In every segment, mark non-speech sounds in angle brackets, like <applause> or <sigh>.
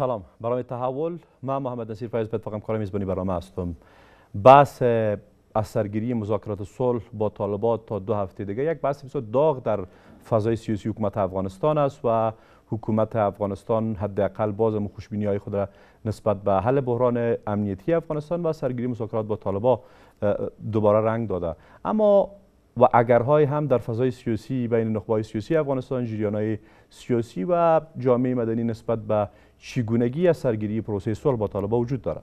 سلام برنامه تحول ما محمد نصیر فیض بد فقم میزبانی برنامه هستم بحث از سرگیری مذاکرات صلح با طالبات تا دو هفته دیگه یک بحث بسیار داغ در فضای سیاسی حکومت افغانستان است و حکومت افغانستان حداقل باز خوشبینی های خود را نسبت به حل بحران امنیتی افغانستان و سرگیری مذاکرات با طالبا دوباره رنگ داده اما و اگرهای هم در فضای سیاسی بین نخبه سیاسی افغانستان جریان های سیاسی و جامعه مدنی نسبت به چگونگی از سرگیری پروسه سال با طالبا وجود دارد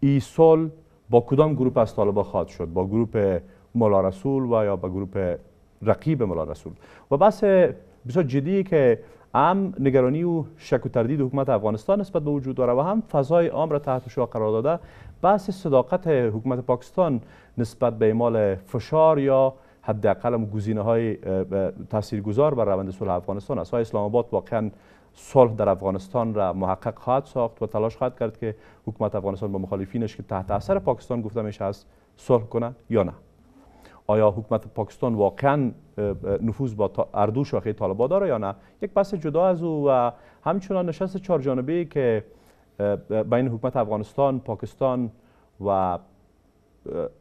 ای سال با کدام گروپ از طالبا خواهد شد با گروپ مولا رسول و یا با گروپ رقیب مولا رسول و بحث بسیار جدی که هم نگرانی و شک و تردید حکومت افغانستان نسبت به وجود داره و هم فضای عام را تحت شها قرار داده بحث صداقت حکومت پاکستان نسبت به اعمال فشار یا حداقل گزینه های تاثیرگذار بر روند صلح افغانستان است اسلام آباد واقعاً صلح در افغانستان را محقق خواهد ساخت و تلاش خواهد کرد که حکومت افغانستان با مخالفینش که تحت اثر پاکستان گفته میشه است صلح کنه یا نه آیا حکومت پاکستان واقعا نفوذ با اردو شاخه طالبا داره یا نه یک بحث جدا از او و همچنان نشست چهار جانبه که بین حکومت افغانستان پاکستان و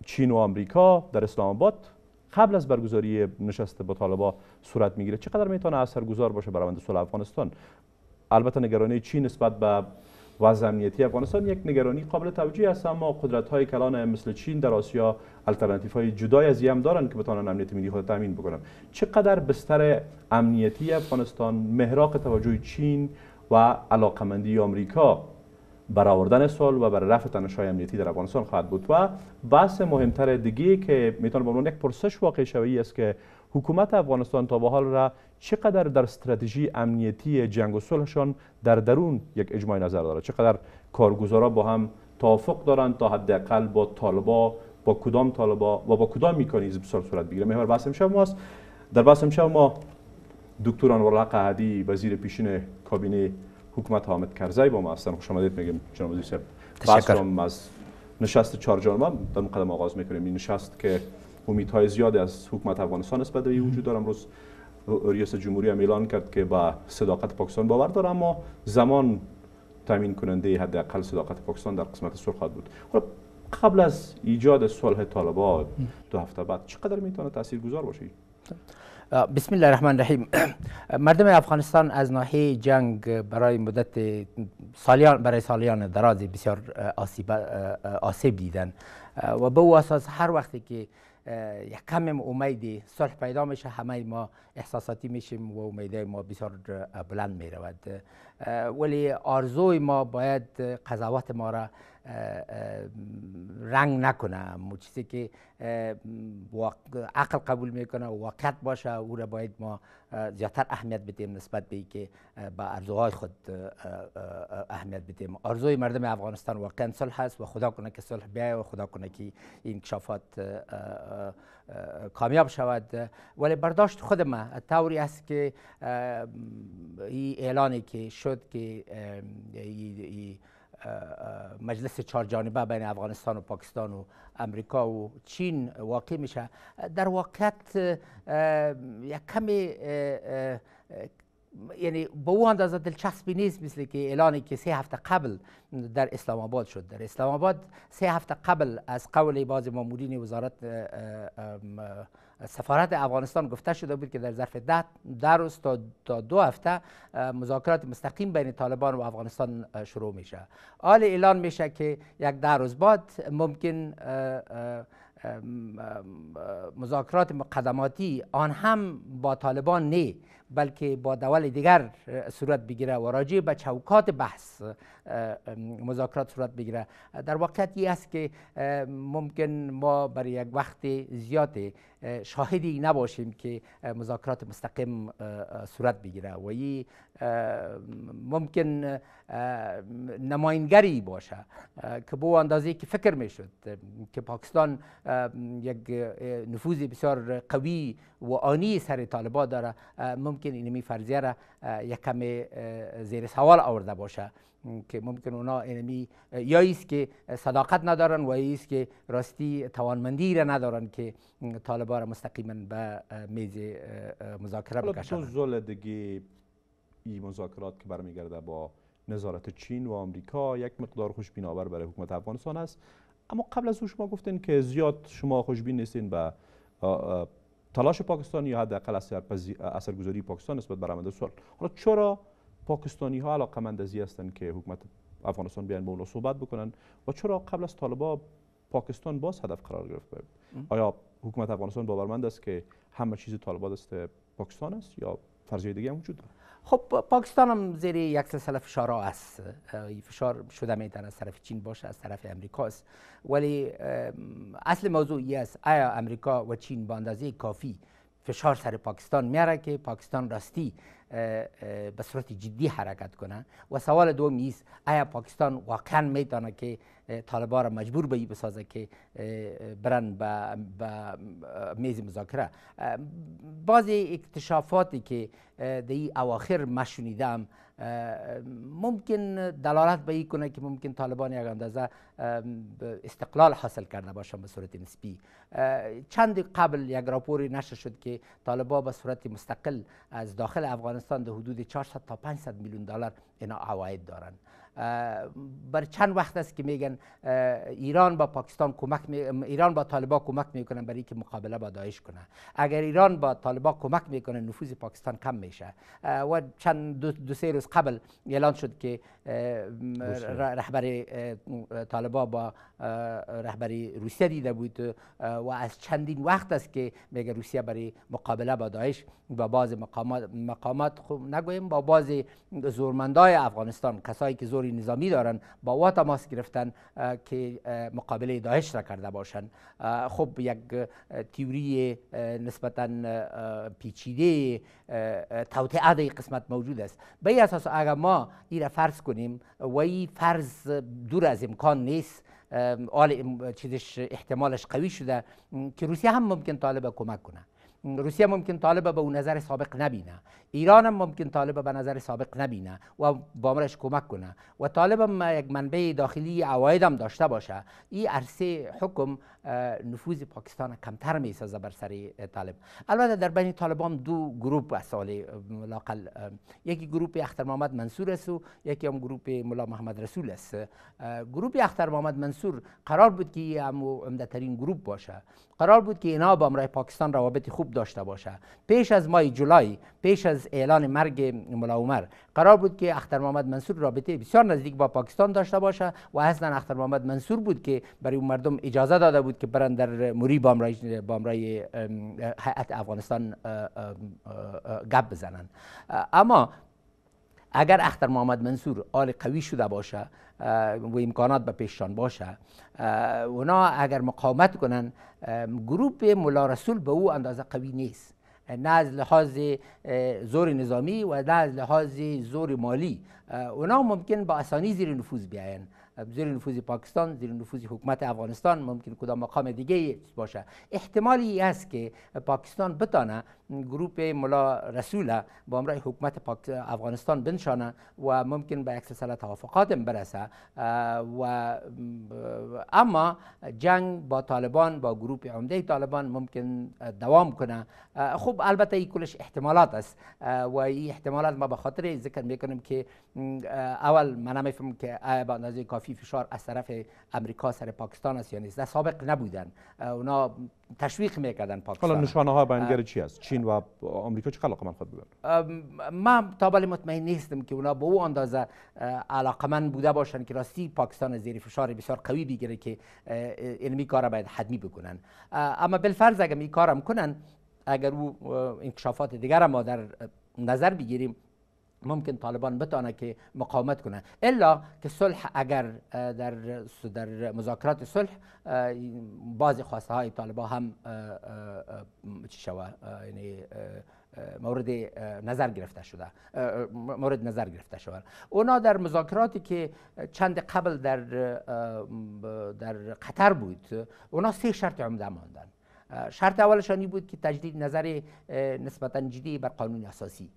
چین و آمریکا در اسلام آباد قبل از برگزاری نشست با طالبا صورت میگیره چقدر میتونه گذار باشه برای روند صلح افغانستان البته نگرانی چین نسبت به وضع امنیتی افغانستان یک نگرانی قابل توجیه است اما قدرت های کلان مثل چین در آسیا الटरनेटیو های جدای از هم دارن که بتوانن امنیت ملی خود تامین بکنن چقدر بستر امنیتی افغانستان مهراق توجه چین و علاقمندی آمریکا برآوردن سال و بر رفع تنش‌های امنیتی در افغانستان خواهد بود و بحث مهمتر دیگه که میتونه به عنوان یک پرسش واقع شوی است که حکومت افغانستان تا به حال را چقدر در استراتژی امنیتی جنگ و صلحشان در درون یک اجماع نظر دارد چقدر کارگزارا با هم توافق دارند تا حداقل با طالبا با کدام طالبا و با کدام میکانیزم سر صورت بگیره محور بحث امشب ماست در بحث امشب ما دکتر انورالحق عادی وزیر پیشین کابینه حکومت حامد کرزی با ما هستن خوش آمدید میگیم جناب عزیز صاحب از نشست چهار جانبه در قدم آغاز میکنیم این نشست که امیدهای زیادی از حکومت افغانستان نسبت به وجود داره روز ریاست جمهوری هم اعلان کرد که با صداقت پاکستان باور داره اما زمان تامین کننده حداقل صداقت پاکستان در قسمت سر بود. خب قبل از ایجاد صلح طالبان دو هفته بعد چقدر میتونه تاثیرگذار باشه بسم الله الرحمن الرحیم <coughs> مردم افغانستان از ناحیه جنگ برای مدت سالیان برای سالیان درازی بسیار آسیب, آسیب دیدن و به او اساس هر وقتی که یک کم امید صلح پیدا میشه همه ما احساساتی میشیم و امیده ما بسیار بلند میرود ولی آرزوی ما باید قضاوت ما را رنگ نکنه مو چیزی که عقل قبول میکنه و واقعیت باشه او را باید ما زیادتر اهمیت بدیم نسبت به که به ارزوهای خود اهمیت بدیم ارزوی مردم افغانستان واقعا صلح هست و خدا کنه که صلح بیای و خدا کنه که این کشافات کامیاب شود ولی برداشت خود ما طوری است که این اعلانی که شد که ای ای مجلس چهار جانبه بین افغانستان و پاکستان و امریکا و چین واقع میشه در واقعیت یک کمی یعنی به او اندازه دلچسبی نیست مثل که اعلانی که سه هفته قبل در اسلام آباد شد در اسلام آباد سه هفته قبل از قول بازی مامورین وزارت سفارت افغانستان گفته شده بود که در ظرف ده, روز تا, دو هفته مذاکرات مستقیم بین طالبان و افغانستان شروع میشه حال اعلان میشه که یک ده روز بعد ممکن مذاکرات مقدماتی آن هم با طالبان نه بلکه با دول دیگر صورت بگیره و راجع به چوکات بحث مذاکرات صورت بگیره در واقعیت این است که ممکن ما برای یک وقت زیاد شاهدی نباشیم که مذاکرات مستقیم صورت بگیره و این ممکن نماینگری باشه که به اندازه که فکر میشد که پاکستان یک نفوذ بسیار قوی و آنی سر طالبان داره ممکن ممکن اینمی فرضیه را یک کم زیر سوال آورده باشه که ممکن اونا اینمی یا ایست که صداقت ندارن و ایست که راستی توانمندی را ندارن که طالبا را مستقیما به میز مذاکره بکشن دو دیگه این مذاکرات که برمیگرده با نظارت چین و آمریکا یک مقدار خوشبیناور برای حکومت افغانستان است اما قبل از او شما گفتین که زیاد شما خوشبین نیستین به تلاش پاکستان یا حداقل اثر اثرگذاری پاکستان نسبت به آمده سال حالا چرا پاکستانی ها مند از هستند که حکومت افغانستان بیان با اونا صحبت بکنن و چرا قبل از طالبا پاکستان باز هدف قرار گرفت آیا حکومت افغانستان باورمند است که همه چیز طالبا دست پاکستان است یا فرضیه دیگه هم وجود دارد خب پاکستان هم زیر یک سلسله فشارها است فشار شده میتن از طرف چین باشه از طرف امریکا است ولی اصل موضوع ای است آیا امریکا و چین به کافی فشار سر پاکستان میاره که پاکستان راستی به صورت جدی حرکت کنه و سوال دوم نیست آیا پاکستان واقعا میتونه که طالبا را مجبور به بسازه که برن به میز مذاکره بعضی اکتشافاتی که در اواخر مشونیدم ممکن دلالت به این کنه که ممکن طالبان یک اندازه استقلال حاصل کرده باشند به صورت نسبی چند قبل یک راپوری نشر شد که طالبان به صورت مستقل از داخل افغانستان در حدود 400 تا 500 میلیون دلار اینا عواید دارند بر چند وقت است که میگن ایران با پاکستان کمک ایران با طالبان کمک میکنن برای اینکه مقابله با داعش کنه اگر ایران با طالبا کمک میکنه نفوذ پاکستان کم میشه و چند دو, سه روز قبل اعلان شد که رهبری طالبا با رهبری روسیه دیده بود و از چندین وقت است که میگه روسیه برای مقابله با داعش و باز مقامات, مقامات خوب نگویم با باز زورمندای افغانستان کسایی که زور نظامی دارن با وا تماس گرفتن که مقابله داعش را کرده باشن خب یک تیوری نسبتا پیچیده توطئه قسمت موجود است به اساس اگر ما این فرض کنیم و این فرض دور از امکان نیست آل چیزش احتمالش قوی شده که روسیه هم ممکن طالب کمک کنه روسیه ممکن طالب به اون نظر سابق نبینه ایران هم ممکن طالب به نظر سابق نبینه و با مرش کمک کنه و طالب هم یک منبع داخلی عواید داشته باشه این عرصه حکم نفوذ پاکستان کمتر می سازه بر سر طالب البته در بین طالبان دو گروپ اصالی لاقل یکی گروپ اختر محمد منصور است و یکی هم گروپ ملا محمد رسول است گروپ اختر محمد منصور قرار بود که هم عمده ترین گروپ باشه قرار بود که اینا با امرای پاکستان روابط خوب داشته باشه پیش از مای جولای پیش از اعلان مرگ ملا عمر قرار بود که اختر محمد منصور رابطه بسیار نزدیک با پاکستان داشته باشه و اصلا اختر محمد منصور بود که برای اون مردم اجازه داده بود که برن در موری بامرای بامرای هیئت افغانستان گپ بزنن اما اگر اختر محمد منصور آل قوی شده باشه و امکانات به پیششان باشه اونا اگر مقاومت کنن گروپ مولا رسول به او اندازه قوی نیست نه از لحاظ زور نظامی و نه از لحاظ زور مالی اونا ممکن با اسانی زیر نفوذ بیاین زیر نفوذ پاکستان زیر نفوذ حکومت افغانستان ممکن کدام مقام دیگه باشه احتمالی است که پاکستان بتانه گروپ ملا رسوله با امرای حکومت پاک... افغانستان بنشانه و ممکن به یک سلسله توافقات برسه و اما جنگ با طالبان با گروپ عمده طالبان ممکن دوام کنه خب البته این کلش احتمالات است و این احتمالات ما به خاطر ذکر میکنیم که اول من نمیفهم که با اندازه کافی فشار از طرف امریکا سر پاکستان است یا نیست سابق نبودن اونا تشویق میکردن پاکستان حالا نشانه ها بیانگر چی است چین و امریکا چه علاقه من خود بودن من تا مطمئن نیستم که اونا به او اندازه علاقه من بوده باشن که راستی پاکستان زیر فشار بسیار قوی بگیره که علمی کار باید حتمی بکنن اما بالفرض اگر این کارم کنن اگر او انکشافات دیگر ما در نظر بگیریم ممکن طالبان بتانه که مقاومت کنه الا که صلح اگر در در مذاکرات صلح بعضی خواسته های طالبان هم چی شوه یعنی مورد نظر گرفته شده مورد نظر گرفته شده اونا در مذاکراتی که چند قبل در در قطر بود اونا سه شرط عمده ماندن شرط اولشانی بود که تجدید نظر نسبتا جدی بر قانون اساسی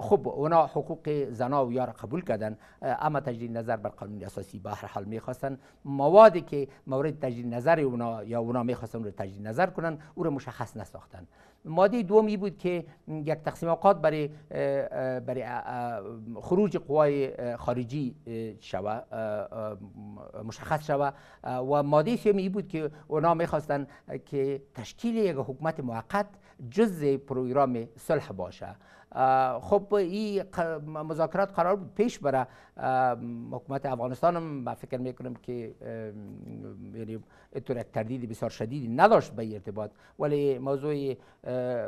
خب اونا حقوق زنا و یار قبول کردن اما تجدید نظر بر قانون اساسی به هر حال میخواستن موادی که مورد تجدید نظر اونا یا اونا میخواستن رو تجدید نظر کنن او رو مشخص نساختن ماده دومی بود که یک تقسیم اوقات برای برای خروج قوای خارجی شوه مشخص شوه و ماده سومی بود که اونا میخواستن که تشکیل یک حکومت موقت جز پروگرام صلح باشه خب این مذاکرات قرار بود پیش بره حکومت افغانستان هم فکر میکنم که یعنی اینطور یک تردید بسیار شدیدی نداشت به ارتباط ولی موضوع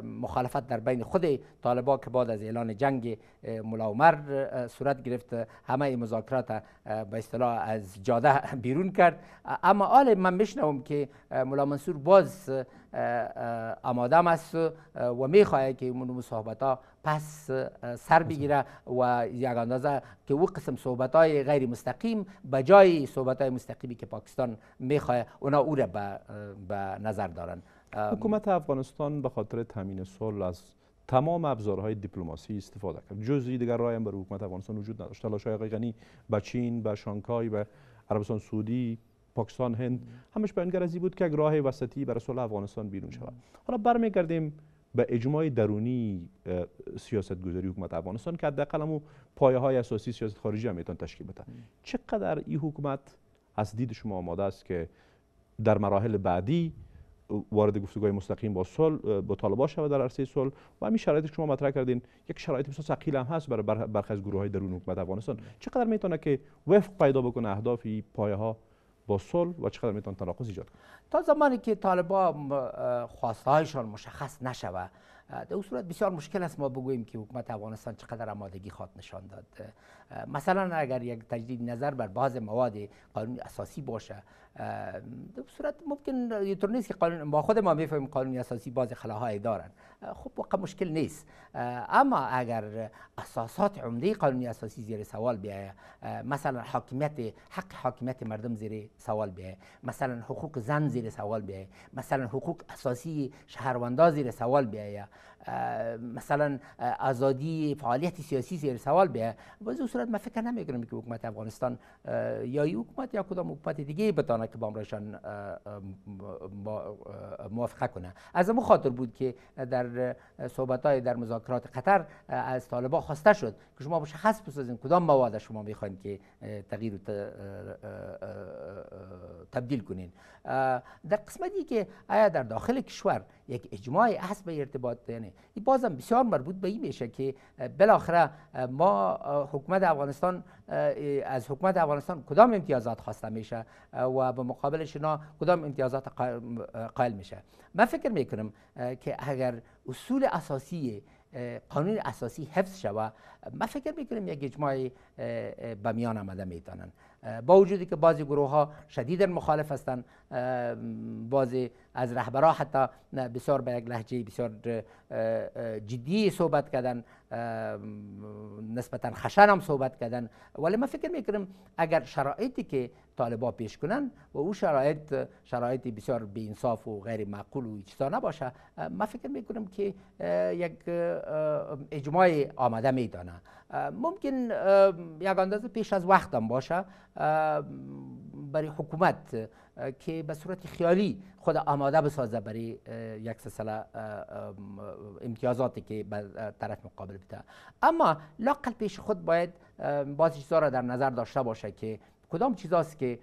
مخالفت در بین خود طالبا که بعد از اعلان جنگ عمر صورت گرفت همه این مذاکرات به اصطلاح از جاده <laughs> بیرون کرد اما آل من میشنوم که ملا منصور باز آمادم است و میخواهد که این صحبت ها پس سر بگیره و یک اندازه که او قسم صحبت های غیر مستقیم به جای صحبت های مستقیمی که پاکستان میخواه اونا او را به نظر دارن حکومت افغانستان به خاطر تامین صلح از تمام ابزارهای دیپلماسی استفاده کرد جزئی دیگر رای هم برای حکومت افغانستان وجود نداشت تلاش های غنی به چین به شانکای، به عربستان سعودی پاکستان هند همش بیانگر ازی بود که یک راه وسطی بر صلح افغانستان بیرون شود حالا برمیگردیم به اجماع درونی سیاست گذاری حکومت افغانستان که حداقل و پایه های اساسی سیاست خارجی هم میتون تشکیل بده چقدر این حکومت از دید شما آماده است که در مراحل بعدی وارد گفتگوهای مستقیم با صلح با طالبان شود در عرصه صلح و همین شرایطی که شما مطرح کردین یک شرایط بسیار ثقیل هم هست برای برخی از گروه های درون حکومت افغانستان چقدر میتونه که وفق پیدا بکنه اهداف پایه ها با و چقدر میتونن تناقض ایجاد تا زمانی که طالبا خواستهایشان مشخص نشوه در اون صورت بسیار مشکل است ما بگوییم که حکومت افغانستان چقدر آمادگی خواد نشان داد مثلا اگر یک تجدید نظر بر بعض مواد قانونی اساسی باشه در صورت ممکن یه نیست که قانون با خود ما میفهمیم قانون اساسی باز خلاهایی دارن خب واقعا مشکل نیست اما اگر اساسات عمده قانون اساسی زیر سوال بیاید مثلا حاکمیت حق حاکمیت مردم زیر سوال بیایه مثلا حقوق زن زیر سوال بیایه مثلا حقوق اساسی شهروندان زیر سوال بیایه مثلا آزادی فعالیت سیاسی زیر سوال بیایه باز صورت من فکر نمیکنم که حکومت افغانستان یا حکومت یا کدام حکومت دیگه که با موافقه کنه از امو خاطر بود که در صحبت های در مذاکرات قطر از طالبا خواسته شد که شما مشخص بسازین کدام مواد شما میخواین که تغییر و تبدیل کنین در قسمتی که آیا در داخل کشور یک اجماع هست به ارتباط یعنی بازم بسیار مربوط به این میشه که بالاخره ما حکومت افغانستان از حکومت افغانستان کدام امتیازات خواسته میشه و به مقابلش شنا کدام امتیازات قائل میشه من فکر میکنم که اگر اصول اساسی قانون اساسی حفظ شوه من فکر میکنم یک اجماع به میان آمده میتونن با وجودی که بعضی گروه ها شدیدا مخالف هستند بعضی از رهبرا حتی بسیار به یک لحجه بسیار جدی صحبت کردن نسبتا خشن هم صحبت کردن ولی ما فکر میکنم اگر شرایطی که طالبا پیش کنن و او شرایط شرایط بسیار بیانصاف و غیر معقول و چیزا نباشه ما فکر میکنم که یک اجماع آمده میدانه ممکن یک اندازه پیش از هم باشه برای حکومت که به صورت خیالی خود آماده بسازه برای یک سلسله امتیازاتی که به طرف مقابل بده اما لاقل پیش خود باید بعضی چیزها را در نظر داشته باشه که کدام چیزاست که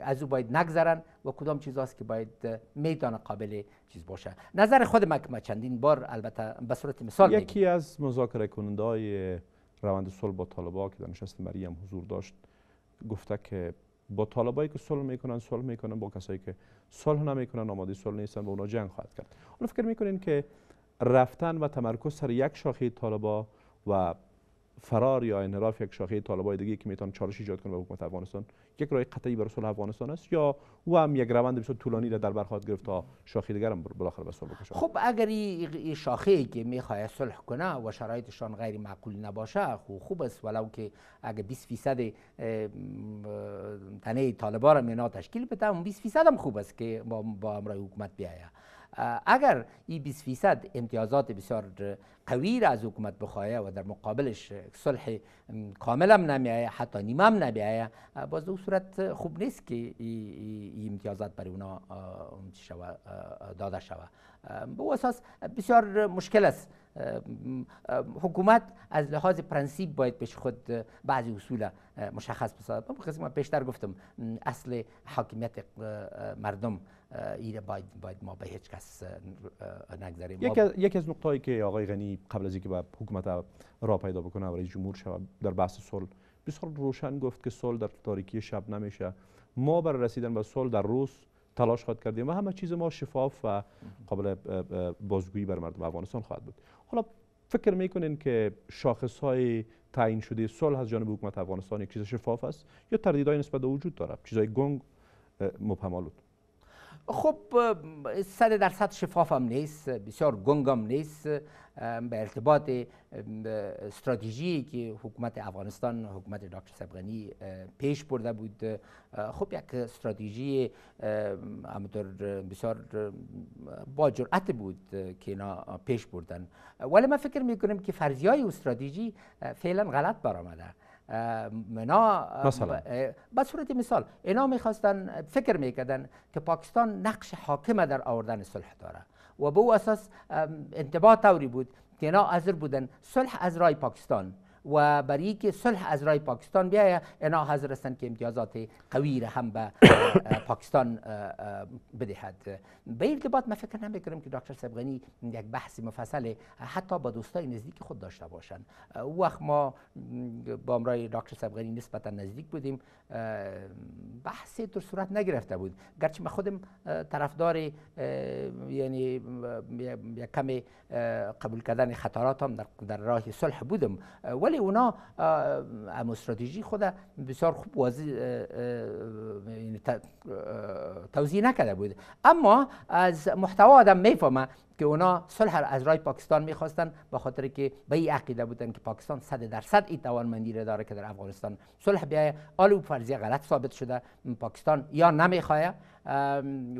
از او باید نگذرن و کدام چیزاست که باید میدان قابل چیز باشه نظر خود مکمه چندین بار البته به صورت مثال یکی از مذاکره کننده های روند صلح با طالبا که در نشست مریم حضور داشت گفته که با طالبایی که صلح میکنن صلح میکنن با کسایی که صلح نمیکنن آماده صلح نیستن با اونا جنگ خواهد کرد اون فکر میکنین که رفتن و تمرکز سر یک شاخه طالبا و فرار یا انحراف یک شاخه طالبای دیگه که میتونه چالش ایجاد کنه به حکومت افغانستان یک راه قطعی برای صلح افغانستان است یا او هم یک روند بسیار طولانی را در بر خواهد گرفت تا شاخه دیگر هم بالاخره به صلح بکشه خب اگر این شاخه که میخواد صلح کنه و شرایطشان غیر معقول نباشه خب خوب است ولو که اگر 20 فیصد تنه طالبان را مینا تشکیل بده 20 فیصد هم خوب است که با, با امرای حکومت اگر این 20 فیصد امتیازات بسیار قوی را از حکومت بخواهد و در مقابلش صلح کامل هم نمیایه حتی نیمه هم نمیایه باز در صورت خوب نیست که این امتیازات برای اونا داده شود به اساس بسیار مشکل است حکومت از لحاظ پرنسیب باید پیش خود بعضی اصول مشخص بسازد من پیشتر گفتم اصل حاکمیت مردم ایره باید, باید ما به هیچ کس نگذاریم یکی از نقطه‌ای که آقای غنی قبل از اینکه به حکومت را پیدا بکنه و جمهور شود در بحث صلح بسیار روشن گفت که صلح در تاریکی شب نمیشه ما برای رسیدن به صلح در روز تلاش خواهد کردیم و همه چیز ما شفاف و قابل بازگویی بر مردم افغانستان خواهد بود حالا فکر میکنین که شاخص های تعیین شده صلح از جانب حکومت افغانستان یک چیز شفاف است یا تردیدهای نسبت به وجود دارد چیزای گنگ مبهم خب صد شفاف هم نیست بسیار گنگ هم نیست به ارتباط استراتژی که حکومت افغانستان حکومت دکتر سبغنی پیش برده بود خب یک استراتژی همطور بسیار با جرأت بود که اینا پیش بردن ولی من فکر میکنم که فرضیه های استراتژی فعلا غلط برآمده منا مثلا به صورت مثال اینا میخواستن فکر میکردن که پاکستان نقش حاکمه در آوردن صلح داره و به او اساس انتباه طوری بود که اینا عذر بودن صلح از رای پاکستان و برای که صلح از رای پاکستان بیایه اینا حاضر هستند که امتیازات قوی را هم به پاکستان بدهد به ارتباط من فکر نمیکنم که دکتر سبغنی یک بحث مفصل حتی با دوستای نزدیک خود داشته باشند وقت ما با امرای دکتر سبغنی نسبتا نزدیک بودیم بحث در صورت نگرفته بود گرچه من خودم طرفدار یعنی یک کم قبول کردن خطرات هم در, راه صلح بودم ولی ولی اونا ام استراتژی خود بسیار خوب واضح یعنی توضیح نکرده بود اما از محتوا آدم میفهمه که اونا صلح از رای پاکستان میخواستن به خاطر که به این عقیده بودن که پاکستان صد درصد ای توانمندی را داره که در افغانستان صلح بیایه آلو فرضیه غلط ثابت شده پاکستان یا نمیخواه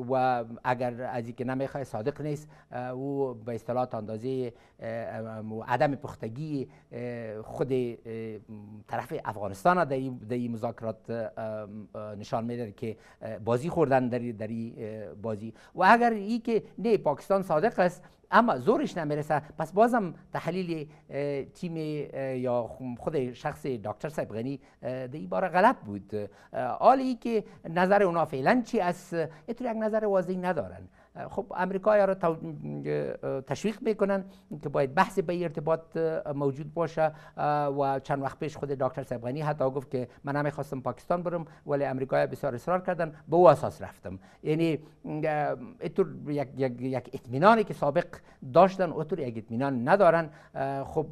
و اگر از اینکه نمیخواد صادق نیست او به اصطلاح اندازه عدم پختگی خود طرف افغانستان در این مذاکرات نشان میده که بازی خوردن در این بازی و اگر ای که نه پاکستان صادق است اما زورش نمیرسه پس بازم تحلیل تیم یا خود شخص دکتر صاحب غنی ده ای باره غلط بود ای که نظر اونا فعلا چی از یک نظر واضحی ندارن خب امریکا را تشویق میکنن که باید بحث به ارتباط موجود باشه و چند وقت پیش خود دکتر سبغنی حتی گفت که من نمیخواستم پاکستان برم ولی امریکا بسیار اصرار کردن به او اساس رفتم یعنی اینطور یک, اطمینانی که سابق داشتن اطور یک اطمینان ندارن خب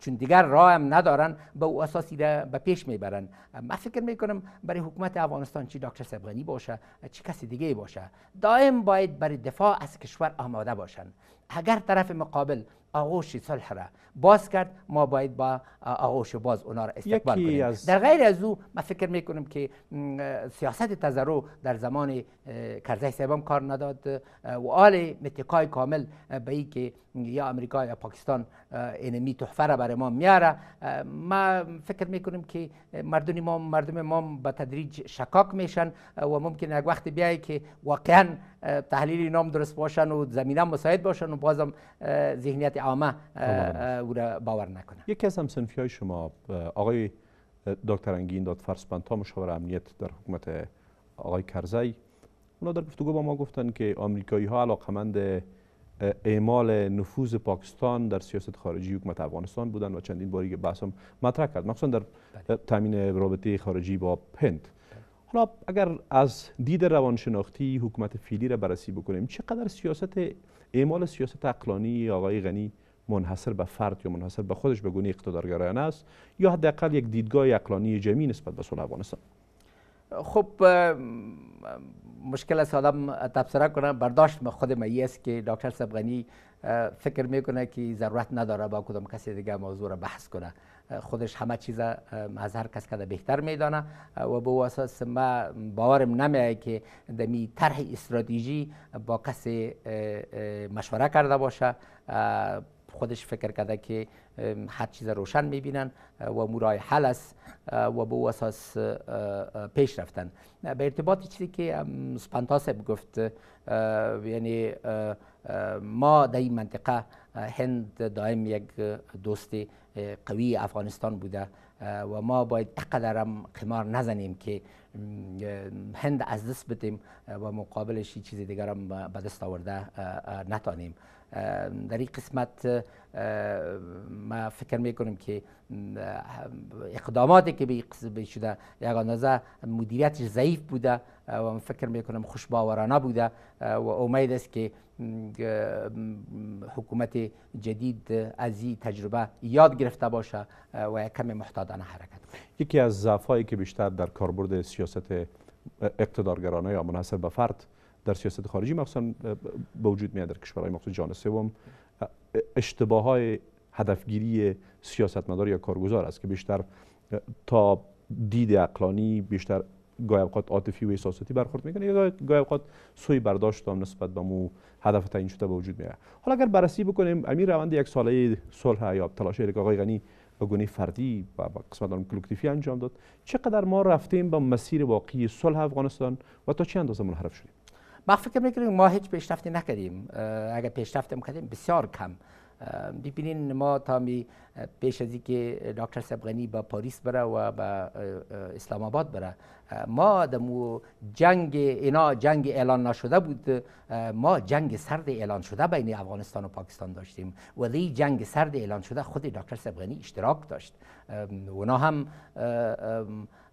چون دیگر راه هم ندارن به او اساسی را به پیش میبرن من فکر میکنم برای حکومت افغانستان چی دکتر سبغنی باشه چی کسی دیگه باشه دائم باید برای دفاع از کشور آماده باشند اگر طرف مقابل آغوش صلح را باز کرد ما باید با آغوش باز اونا را استقبال کنیم در غیر از او ما فکر کنم که سیاست رو در زمان کرزه سیبام کار نداد و آل متقای کامل به ای که یا امریکا یا پاکستان اینمی تحفه را برای ما میاره ما فکر میکنیم که مردم ما مردم ما به تدریج شکاک میشن و ممکن یک وقت بیای که واقعا تحلیل هم درست باشن و زمینه مساعد باشن و بازم ذهنیت عامه خب، خب. او را باور نکنه. یکی از سنفی های شما آقای دکتر انگین داد فرسپنتا مشاور امنیت در حکومت آقای کرزی اونا در گفتگو با ما گفتن که آمریکایی ها علاقمند اعمال نفوذ پاکستان در سیاست خارجی حکومت افغانستان بودن و چندین باری که بحثم مطرح کرد مخصوصا در بله. تامین رابطه خارجی با هند حالا خب، اگر از دید روانشناختی حکومت فیلی را بررسی بکنیم چقدر سیاست اعمال سیاست اقلانی آقای غنی منحصر به فرد یا منحصر به خودش به گونه اقتدارگرایانه است یا حداقل یک دیدگاه اقلانی جمعی نسبت به صلح افغانستان خب مشکل است آدم تبصره کنه برداشت خود ما است که دکتر سبغنی فکر میکنه که ضرورت نداره با کدام کسی دیگه موضوع را بحث کنه خودش همه چیز از هر کس که بهتر میدانه و به اساس ما باورم نمیه که دمی طرح استراتژی با کسی مشوره کرده باشه خودش فکر کرده که هر چیز روشن میبینن و مورای حل است و به اساس پیش رفتن به ارتباط چیزی که سپانتاسب گفت یعنی ما در این منطقه هند دائم یک دوست قوی افغانستان بوده و ما باید هم قمار نزنیم که هند از دست بدیم و مقابلش چیز دیگر هم به دست آورده نتانیم در این قسمت ما فکر میکنیم که اقداماتی که به شده یک اندازه مدیریتش ضعیف بوده و من فکر می خوش خوشباورانه بوده و امید است که حکومت جدید از این تجربه یاد گرفته باشه و یک کم محتاطانه حرکت یکی از ضعفایی که بیشتر در کاربرد سیاست اقتدارگرانه یا منحصر به فرد در سیاست خارجی مخصوصا به وجود میاد در کشورهای مخصوص جان سوم اشتباه های هدفگیری سیاستمدار یا کارگزار است که بیشتر تا دید اقلانی بیشتر گاهی اوقات عاطفی و احساساتی برخورد میکنه یا گاهی اوقات سوی برداشت هم نسبت به مو هدف تعیین شده به وجود میاد حالا اگر بررسی بکنیم امیر روند یک ساله صلح یا تلاش آقای غنی به گونه فردی و با قسمت کلکتیفی انجام داد چقدر ما رفتیم به مسیر واقعی صلح افغانستان و تا چه اندازه منحرف شدیم ما فکر میکنیم ما هیچ پیشرفتی نکردیم اگر پیشرفت میکردیم بسیار کم ببینین ما تا می پیش از که دکتر سبغنی با پاریس بره و با اسلام آباد بره ما دمو جنگ اینا جنگ اعلان نشده بود ما جنگ سرد اعلان شده بین افغانستان و پاکستان داشتیم و ولی جنگ سرد اعلان شده خود دکتر سبغنی اشتراک داشت اونا هم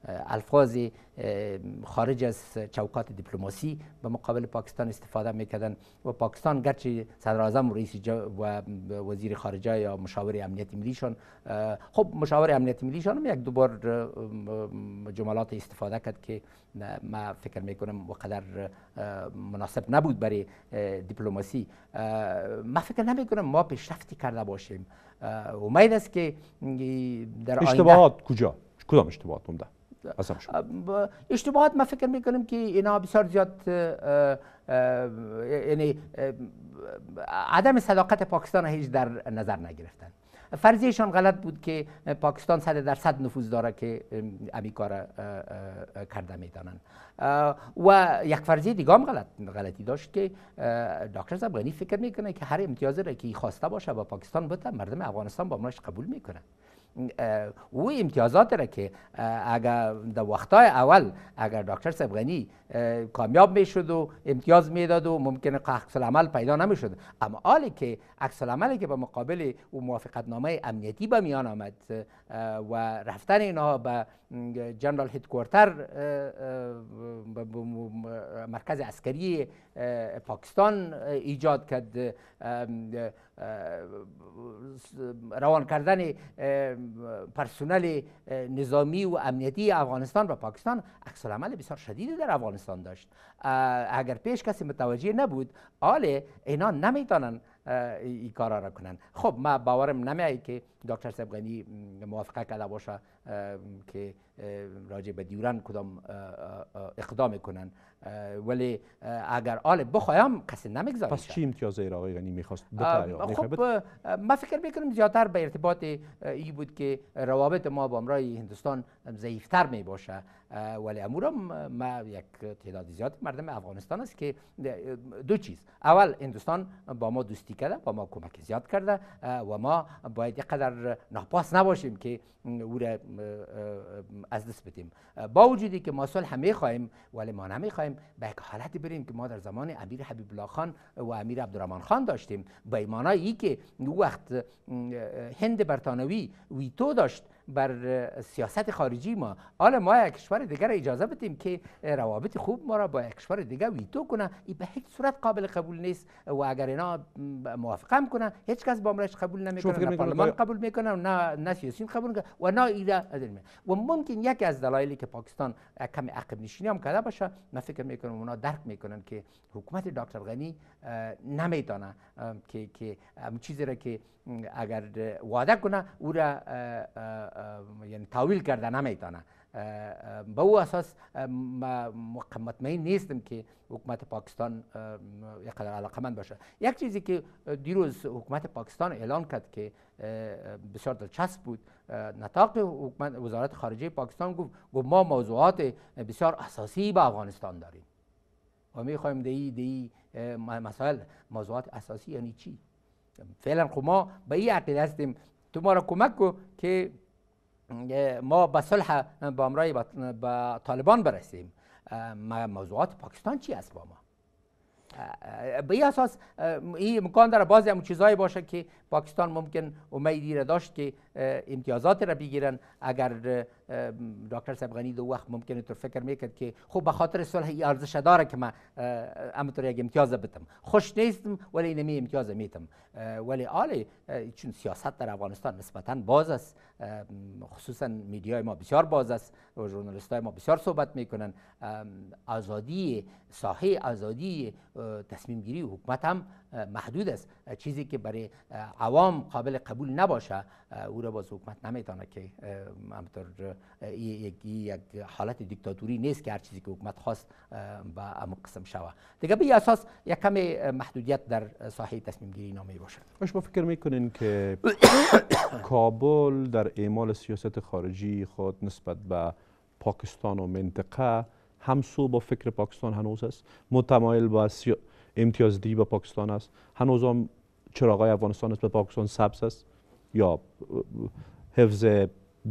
الفاظ خارج از چوکات دیپلماسی به مقابل پاکستان استفاده میکردن و پاکستان گرچه صدر اعظم رئیس و وزیر خارجه یا مشاور امنیت ملیشان خب مشاور امنیت ملیشان هم یک دو بار جملات استفاده کرد که ما فکر میکنم وقدر مناسب نبود برای دیپلماسی ما فکر نمیکنم ما پیشرفتی کرده باشیم امید است که در اشتباهات کجا کدام اشتباهات بوده اشتباهات ما فکر میکنیم که اینا بسیار زیاد یعنی عدم صداقت پاکستان هیچ در نظر نگرفتن فرضیشان غلط بود که پاکستان صد درصد نفوذ داره که امی کار کرده میدانن و یک فرضیه دیگه هم غلط غلطی داشت که دکتر زبغانی فکر میکنه که هر امتیازی را که خواسته باشه با پاکستان بده مردم افغانستان با منش قبول میکنه او امتیازات را که اگر در وقتای اول اگر دکتر صاحب غنی کامیاب شد و امتیاز میداد و ممکن عکس عمل پیدا نمیشد اما حالی که عکس عملی که به مقابل او موافقت نامه امنیتی به میان آمد و رفتن اینها به جنرال هیدکورتر مرکز عسکری پاکستان ایجاد کرد روان کردن پرسنل نظامی و امنیتی افغانستان و پاکستان عکس عمل بسیار شدیدی در افغانستان داشت اگر پیش کسی متوجه نبود آله اینا نمیتونن ای کارا را کنن خب ما باورم نمیایی که دکتر سبغنی موافقه کرده باشه که راجع به دیوران کدام اقدام کنن ولی اگر آل بخوایم کسی نمیگذاره پس چی امتیاز را غنی میخواست خب ما فکر میکنیم زیادتر به ارتباط ای بود که روابط ما با امرای هندوستان ضعیفتر می باشه ولی امورا ما یک تعداد زیاد مردم افغانستان است که دو چیز اول هندوستان با ما دوستی کرده با ما کمک زیاد کرده و ما باید قدر ناپاس نباشیم که او را از دست بدیم با وجودی که ما صلح خواهیم ولی ما نمیخواهیم بیایم به یک حالتی بریم که ما در زمان امیر حبیب الله خان و امیر عبدالرحمن خان داشتیم با ایمانایی که وقت هند برطانوی ویتو داشت بر سیاست خارجی ما حالا ما یک کشور دیگر اجازه بدیم که روابط خوب ما را با یک کشور دیگر ویتو کنه این به هیچ صورت قابل قبول نیست و اگر اینا موافقه هم کنه هیچ کس با قبول نمیکنه نه پارلمان قبول میکنه نه نه قبول میکنه و نه و ممکن یکی از دلایلی که پاکستان کمی عقب نشینی هم کرده باشه من فکر میکنم اونا درک میکنن که حکومت دکتر غنی نمیدانه که که چیزی را که اگر وعده کنه او را یعنی تاویل کردن نمیتونه به او اساس مطمئن نیستم که حکومت پاکستان قدر علاقه باشه یک چیزی که دیروز حکومت پاکستان اعلان کرد که بسیار چسب بود نطاق حکومت وزارت خارجه پاکستان گفت گفت ما موضوعات بسیار اساسی به افغانستان داریم و میخوایم دی دی مسائل موضوعات اساسی یعنی چی فعلا خب ما به این عقیده هستیم تو ما را کمک کو که ما به صلح با امرای با طالبان برسیم موضوعات پاکستان چی است با ما به اساس این امکان داره بعضی هم چیزایی باشه که پاکستان ممکن امیدی را داشت که امتیازات را بگیرن اگر دکتر سبغنی دو وقت ممکن تو فکر میکرد که خب به خاطر صلح ای ارزش داره که من امطور یک امتیاز بتم خوش نیستم ولی نمی امتیاز میتم ولی آله چون سیاست در افغانستان نسبتا باز است خصوصا میدیای ما بسیار باز است و ژورنالیستای ما بسیار صحبت میکنن آزادی ساحه آزادی تصمیم گیری حکومت هم محدود است چیزی که برای عوام قابل قبول نباشه او را باز حکومت نمیتونه که همطور یک حالت دیکتاتوری نیست که هر چیزی که حکومت خواست به امو قسم شوه دیگه به اساس یک کم محدودیت در ساحه تصمیم گیری نامی باشد خب، شما فکر میکنین که <coughs> کابل در اعمال سیاست خارجی خود نسبت به پاکستان و منطقه همسو با فکر پاکستان هنوز است متمایل با سیاست امتیاز دی به پاکستان است هنوز هم چراغای افغانستان است به پاکستان سبز است یا حفظ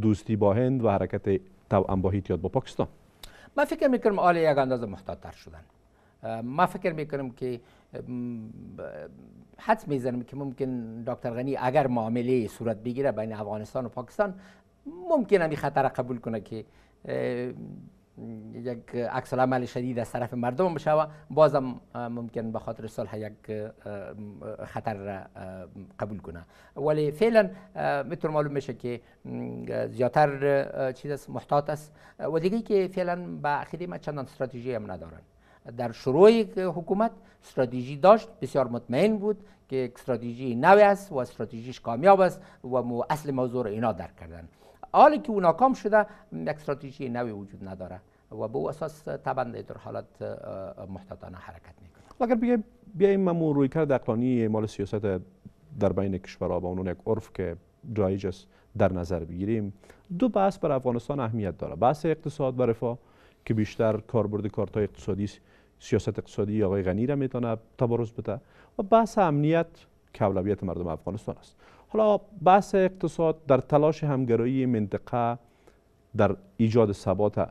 دوستی با هند و حرکت تو با با پاکستان من فکر میکنم آل یک اندازه محتاط شدن ما فکر میکنم که حد میزنم که ممکن دکتر غنی اگر معامله صورت بگیره بین افغانستان و پاکستان ممکن همی خطر قبول کنه که یک عکس العمل شدید از طرف مردم و بازم ممکن به خاطر صلح یک خطر را قبول کنه ولی فعلا میتون معلوم میشه که زیاتر چیز است محتاط است و دیگه که فعلا به عقیده ما چندان استراتژی هم ندارن در شروع حکومت استراتژی داشت بسیار مطمئن بود که استراتژی نو است و استراتژیش کامیاب است و اصل موضوع را اینا درک کردن حالی که او ناکام شده یک استراتژی نوی وجود نداره و به اساس تبنده در حالت محتاطانه حرکت میکنه اگر بیایم بیایم ما روی کرد اقلانی مال سیاست در بین کشورها با اونون یک عرف که رایج است در نظر بگیریم دو بحث بر افغانستان اهمیت داره بحث اقتصاد و رفاه که بیشتر کاربرد کارتای اقتصادی سیاست اقتصادی آقای غنی را میتونه تبارز بده و بحث امنیت که اولویت مردم افغانستان است حالا بحث اقتصاد در تلاش همگرایی منطقه در ایجاد ثبات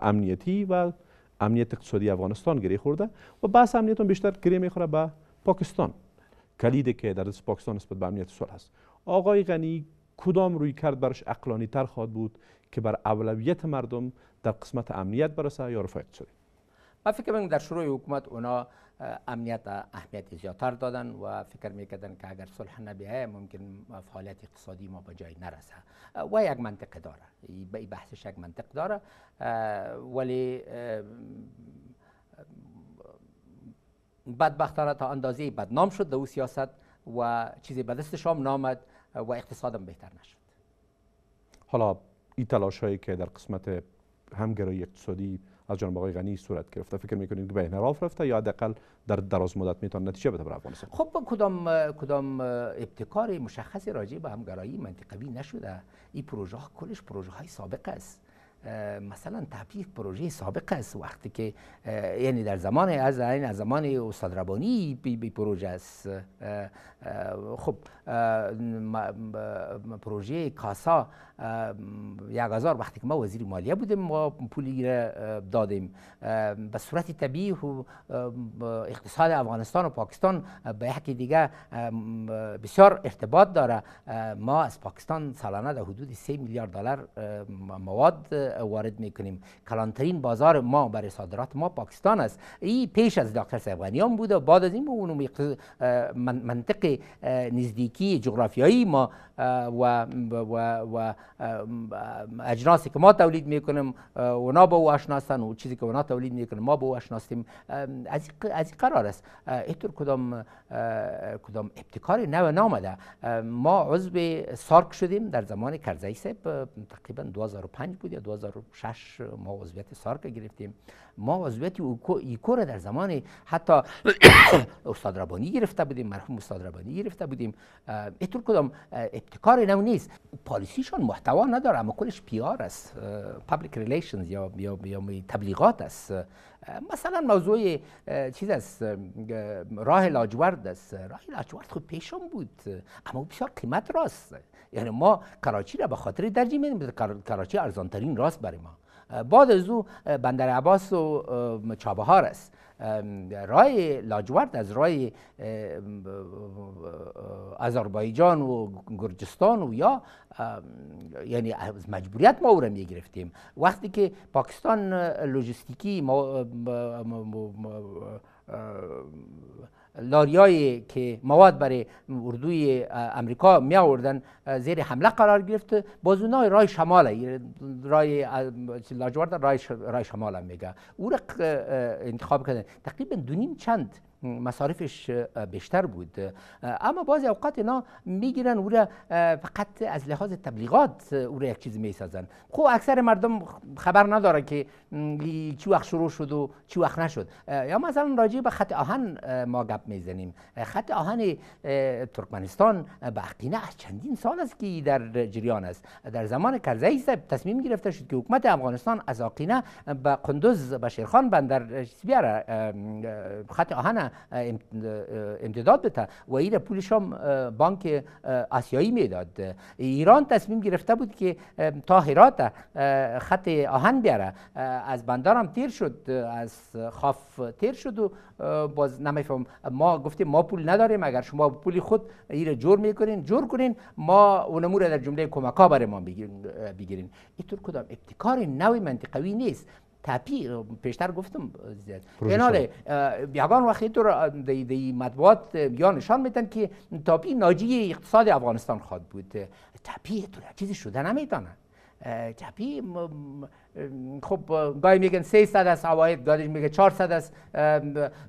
امنیتی و امنیت اقتصادی افغانستان گره خورده و بحث امنیت هم بیشتر گره میخوره به پاکستان کلیدی که در دست پاکستان نسبت به امنیت صلح هست آقای غنی کدام روی کرد برش اقلانی تر خواهد بود که بر اولویت مردم در قسمت امنیت برسه یا رفاه اقتصادی من فکر در شروع حکومت اونا امنیت اهمیت زیادتر دادن و فکر میکردن که اگر صلح نبیه ممکن فعالیت اقتصادی ما به جای نرسه و یک منطق داره به بحثش یک منطق داره ولی بدبختانه تا اندازه بدنام شد دو سیاست و چیزی به دست هم نامد و اقتصادم بهتر نشد حالا این تلاش هایی که در قسمت همگرایی اقتصادی از جانب آقای غنی صورت گرفته فکر میکنید که به انحراف رفته یا حداقل در دراز مدت میتونه نتیجه بده برای افغانستان خب کدام کدام ابتکار مشخصی راجع به همگرایی منطقوی نشده این پروژه کلش پروژه های سابق است مثلا تحقیق پروژه سابق است وقتی که یعنی در زمان از این از زمان استاد ربانی بی پروژه است خب پروژه کاسا هزار وقتی که ما وزیر مالیه بودیم ما پولی را دادیم به صورت طبیعی و اقتصاد افغانستان و پاکستان به یک دیگه بسیار ارتباط داره ما از پاکستان سالانه در حدود 3 میلیارد دلار مواد وارد میکنیم کلانترین بازار ما برای صادرات ما پاکستان است این پیش از داخل بود بوده بعد از این به اون منطق نزدیکی جغرافیایی ما و, و, اجناسی که ما تولید میکنیم اونا با او اشناستن و چیزی که اونا تولید میکنیم ما با او از این قرار است اینطور کدام کدام ابتکار نو نامده ما عضو سارک شدیم در زمان کرزی سب تقریبا 2005 بود یا 2006 ما عضویت سارک گرفتیم ما عضویت ایکو را در زمان حتی <coughs> استاد ربانی گرفته بودیم مرحوم استاد ربانی گرفته بودیم اینطور کدام ابتکار نو نیست پالیسیشان محتوا نداره اما کلش پیار است پبلیک ریلیشنز یا یا تبلیغات است مثلا موضوع چیز است راه لاجورد است راه لاجورد خب پیشم بود اما بسیار قیمت راست یعنی ما کراچی را به خاطر درجی میدیم کراچی ارزانترین راست برای ما بعد از او بندر عباس و چابهار است رای لاجورد از رای آذربایجان و گرجستان و یا یعنی از مجبوریت ما او را می گرفتیم وقتی که پاکستان لوجستیکی لاریایی که مواد برای اردوی امریکا می آوردن زیر حمله قرار گرفت بازونای رای شمال رای لاجورد رای, رای شمال میگه او را انتخاب کردن تقریبا دونیم چند مصارفش بیشتر بود اما بعضی اوقات اینا میگیرن او را فقط از لحاظ تبلیغات او یک چیز میسازن خب اکثر مردم خبر نداره که چی وقت شروع شد و چی وقت نشد یا مثلا راجع به خط آهن ما گپ میزنیم خط آهن ترکمنستان به اقینه از چندین سال است که در جریان است در زمان کرزی تصمیم گرفته شد که حکومت افغانستان از اقینه به قندوز به شیرخان بندر بیاره خط آهن امتداد بده و این پولش هم بانک آسیایی میداد ایران تصمیم گرفته بود که تا هرات خط آهن بیاره از هم تیر شد از خاف تیر شد و باز نمیفهم ما گفتیم ما پول نداریم اگر شما پول خود ایره جور میکنین جور کنین ما اونمور در جمله ها برای ما بگیرین اینطور کدام ابتکار نوی منطقوی نیست تپی پیشتر گفتم زیاد کنار یعنی یگان وقتی تو را دی مطبوعات یا نشان میدن که تپی ناجی اقتصاد افغانستان خواد بود تپی تو چیزی شده نمیتونه تپی خب گای میگن 300 از عواید گاهی میگه 400 از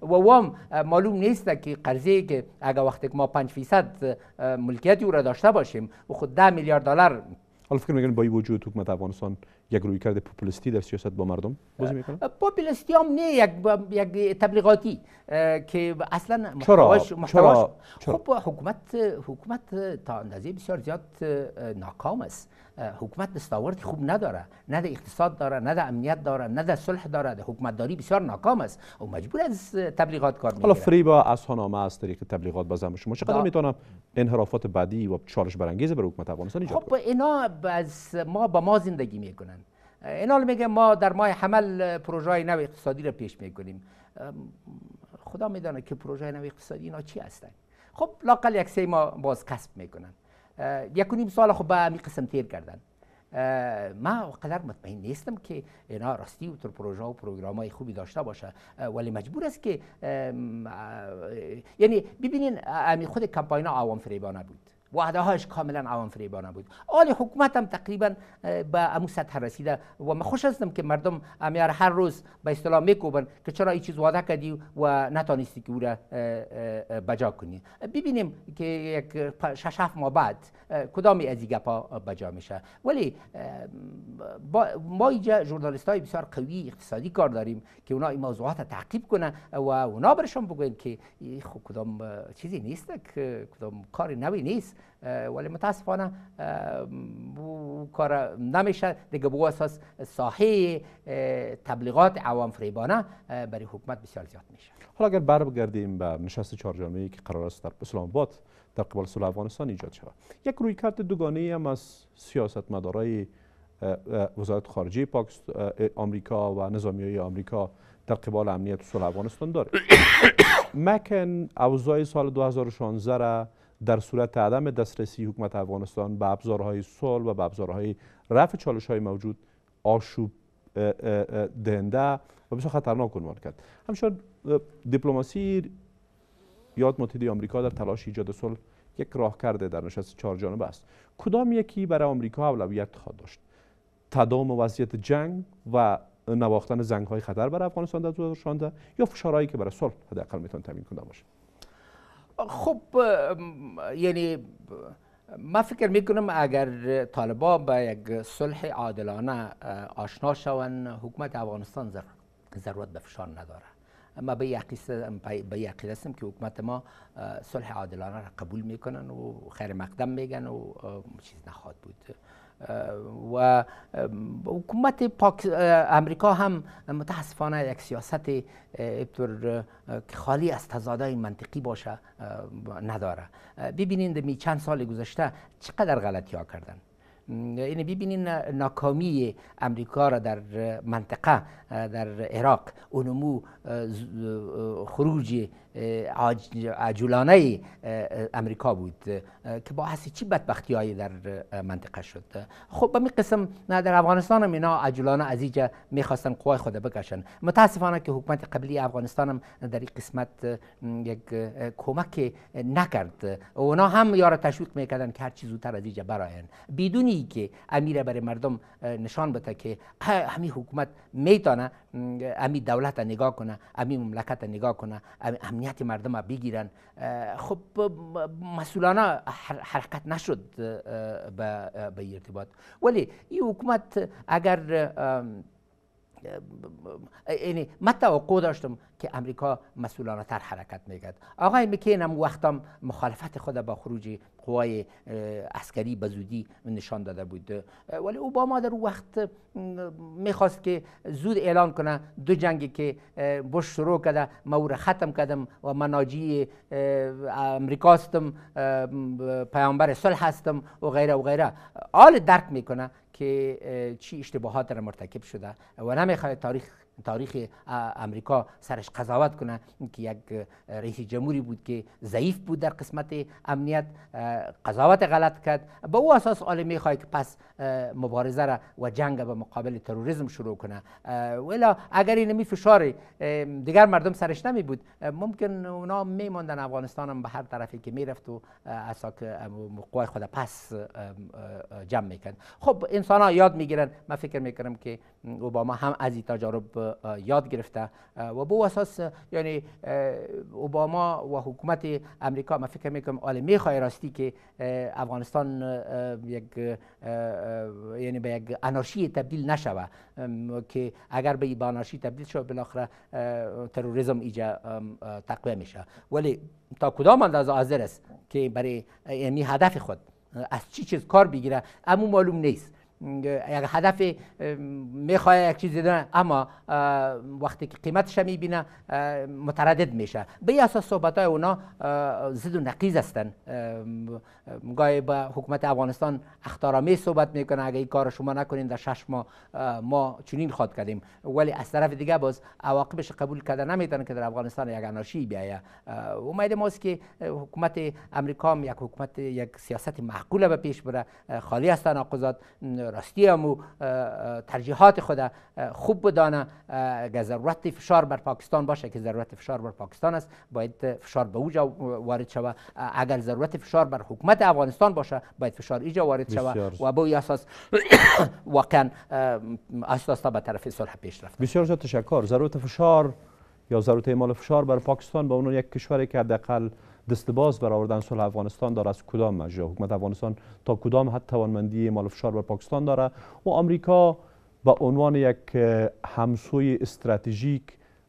و وام معلوم نیست که قرضی که اگر وقتی ما 5 فیصد ملکیتی او را داشته باشیم و خود 10 میلیارد دلار حالا فکر میگن با وجود حکومت افغانستان یک روی کرده پوپولیستی در سیاست با مردم بازی میکنه پوپولیستی هم نه یک یک تبلیغاتی که اصلا محتواش محتواش خب حکومت حکومت تا اندازه بسیار زیاد ناکام است حکومت دستاورد خوب نداره نه در اقتصاد داره نه در امنیت داره نه در صلح داره در حکومت داری بسیار ناکام است و مجبور از تبلیغات کار میگیره حالا فریبا از هانامه از طریق تبلیغات بازم شما چقدر میتونم انحرافات بعدی و چالش برانگیز بر حکومت افغانستان ایجاد خب اینا از ما با ما زندگی میکنن اینال میگه ما در ماه حمل پروژه نو اقتصادی رو پیش میکنیم خدا میدانه که پروژه نو اقتصادی اینا چی هستن خب لاقل یک سه ما باز کسب میکنن یک و نیم سال خب به همین قسم تیر کردن ما قدر مطمئن نیستم که اینا راستی و پروژه و پروگرام های خوبی داشته باشه ولی مجبور است که یعنی ببینین امی خود کمپاین عوام فریبانه بود وعده هاش کاملا عوام فریبانه بود آل حکومت هم تقریبا به امو سطح رسیده و من خوش هستم که مردم امیار هر روز به اصطلاح میکوبن که چرا این چیز وعده کردی و نتانستی که او را بجا کنی ببینیم که یک شش ماه بعد کدام از این گپا بجا میشه ولی ما اینجا جورنالیست های بسیار قوی اقتصادی کار داریم که اونا این موضوعات تعقیب کنه و اونا برشون بگوین که خب کدام چیزی نیست که کدام کاری نوی نیست ولی متاسفانه کار نمیشه دیگه بو اساس ساحه تبلیغات عوام فریبانه برای حکومت بسیار زیاد میشه حالا اگر بگردیم به نشست چهار جامعه که قرار است در اسلام آباد در قبال صلح افغانستان ایجاد شود یک روی کرد دوگانه هم از سیاست مدارای وزارت خارجه پاکستان آمریکا و نظامی های آمریکا در قبال امنیت صلح افغانستان داره <coughs> مکن اوزای سال 2016 را در صورت عدم دسترسی حکومت افغانستان به ابزارهای صلح و به ابزارهای رفع چالش های موجود آشوب دهنده و بسیار خطرناک عنوان کرد همچنان دیپلماسی یاد متحده آمریکا در تلاش ایجاد صلح یک راه کرده در نشست چهار جانبه است کدام یکی برای آمریکا اولویت خواهد داشت تداوم وضعیت جنگ و نواختن زنگ های خطر بر افغانستان در 2016 یا فشارهایی که برای صلح حداقل میتون تامین کننده باشه خب یعنی ما فکر میکنم اگر طالبا به یک صلح عادلانه آشنا شوند حکومت افغانستان ضرورت به فشار نداره اما به یقین هستم که حکومت ما صلح عادلانه را قبول میکنن و خیر مقدم میگن و چیز نخواد بود و حکومت پاک امریکا هم متاسفانه یک سیاست که خالی از تضادهای منطقی باشه نداره ببینید می چند سال گذشته چقدر غلطی ها کردن اینه یعنی ببینین ناکامی امریکا را در منطقه در عراق اونمو خروج عجولانه ای امریکا بود که با چی بدبختی هایی در منطقه شد خب به قسم نه در افغانستان هم اینا عجولانه از اینجا میخواستن قوای خود بکشن متاسفانه که حکومت قبلی افغانستان هم در این قسمت یک کمک نکرد اونا هم یار تشویق میکردن که هر چیز زودتر از اینجا براین بدون که امیر برای مردم نشان بده که همین حکومت میتانه امی دولت نگاه کنه امی مملکت نگاه کنه امنیت مردم را بگیرن خب مسئولانه حرکت نشد به ارتباط ولی این حکومت اگر یعنی من توقع داشتم که امریکا مسئولانه تر حرکت میکرد آقای مکین هم وقتم مخالفت خود با خروج قوای عسکری به زودی نشان داده بود ولی اوباما در وقت میخواست که زود اعلان کنه دو جنگی که بش شروع کرده ما ختم کردم و مناجی امریکاستم امریکا هستم پیامبر صلح هستم و غیره و غیره آل درک میکنه که چی اشتباهات در مرتکب شده و نمیخواد تاریخ تاریخ امریکا سرش قضاوت کنه که یک رئیس جمهوری بود که ضعیف بود در قسمت امنیت قضاوت غلط کرد به او اساس آلی میخواه که پس مبارزه را و جنگ به مقابل تروریسم شروع کنه ولا اگر این فشار دیگر مردم سرش نمی بود ممکن اونا میماندن افغانستان هم به هر طرفی که میرفت و اساک قوای خود پس جمع میکن خب انسان ها یاد میگیرن من فکر میکنم که اوباما هم از این تجارب یاد گرفته و به اساس یعنی اوباما و حکومت امریکا من فکر میکنم عالمی راستی که افغانستان یک یعنی به یک انارشی تبدیل نشوه که اگر به انارشی تبدیل شود بالاخره تروریسم ایجا تقویه میشه ولی تا کدام اندازه حاضر است که برای یعنی هدف خود از چی چیز کار بگیره اما معلوم نیست اگر هدف میخواه یک چیزی اما وقتی که قیمتش میبینه متردد میشه به این اساس صحبت های اونا زد و نقیز هستن گاهی به حکومت افغانستان اختارمی صحبت میکنه اگر این کار شما نکنین در شش ماه ما چنین خواد کردیم ولی از طرف دیگه باز عواقبش قبول کرده نمیتونه که در افغانستان یک اناشی بیایه امید ماست که حکومت امریکا هم یک حکومت یک سیاست معقوله به پیش بره خالی از تناقضات راستی و ترجیحات خود خوب بدانه اگر ضرورت فشار بر پاکستان باشه که ضرورت فشار بر پاکستان است باید فشار به اوجا وارد شود اگر ضرورت فشار بر حکومت افغانستان باشه باید فشار ایجا وارد شود و به اساس <coughs> واقعا آستا به طرف صلح پیش رفت بسیار تشکر ضرورت فشار یا ضرورت اعمال فشار بر پاکستان به اون یک کشوری که حداقل دستباز باز بر صلح افغانستان داره از کدام مجرا حکومت افغانستان تا کدام حد توانمندی مال فشار بر پاکستان داره و آمریکا به عنوان یک همسوی استراتژیک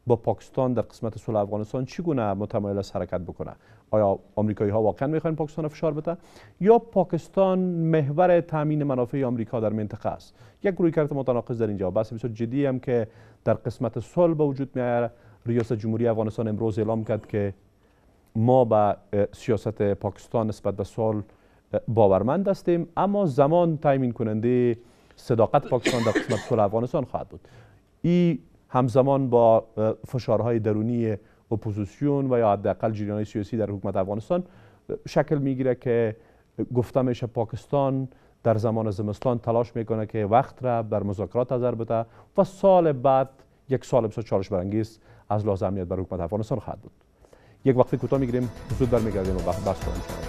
با پاکستان در قسمت صلح افغانستان چگونه متمایل از حرکت بکنه آیا آمریکایی ها واقعا میخوان پاکستان فشار بده یا پاکستان محور تامین منافع آمریکا در منطقه است یک گروهی کرد متناقض در اینجا بحث بسیار جدی هم که در قسمت صلح به وجود میاره ریاست جمهوری افغانستان امروز اعلام کرد که ما به سیاست پاکستان نسبت به سال باورمند هستیم اما زمان تایمین کننده صداقت پاکستان در قسمت صلح افغانستان خواهد بود این همزمان با فشارهای درونی اپوزیسیون و یا حداقل جریانهای سیاسی در حکومت افغانستان شکل میگیره که گفته میشه پاکستان در زمان زمستان تلاش میکنه که وقت را بر مذاکرات نظر بده و سال بعد یک سال بسیار چالش برانگیز از لازمیت بر حکومت افغانستان خواهد بود یک وقفه کوتاه میگیریم زود برمیگردیم و بحث رو انجام